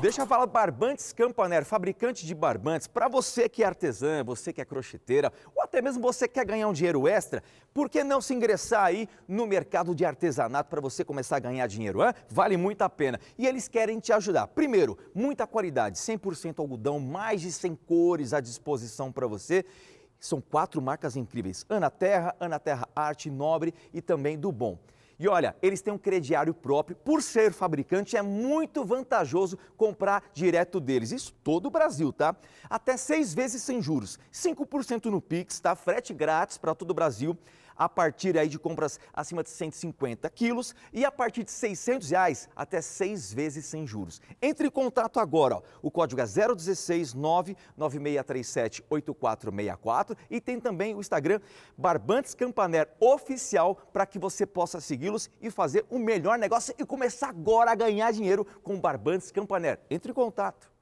Deixa eu falar Barbantes Campaner, fabricante de barbantes. Para você que é artesã, você que é crocheteira, ou até mesmo você quer ganhar um dinheiro extra, por que não se ingressar aí no mercado de artesanato para você começar a ganhar dinheiro? Hein? Vale muito a pena. E eles querem te ajudar. Primeiro, muita qualidade, 100% algodão, mais de 100 cores à disposição para você. São quatro marcas incríveis: Ana Terra, Ana Terra Arte, Nobre e também do Bom. E olha, eles têm um crediário próprio. Por ser fabricante, é muito vantajoso comprar direto deles. Isso todo o Brasil, tá? Até seis vezes sem juros, 5% no Pix, tá? Frete grátis para todo o Brasil a partir aí de compras acima de 150 quilos e a partir de 600 reais até seis vezes sem juros. Entre em contato agora, ó, o código é 016996378464 e tem também o Instagram Barbantes Campaner Oficial para que você possa segui-los e fazer o melhor negócio e começar agora a ganhar dinheiro com Barbantes Campaner. Entre em contato.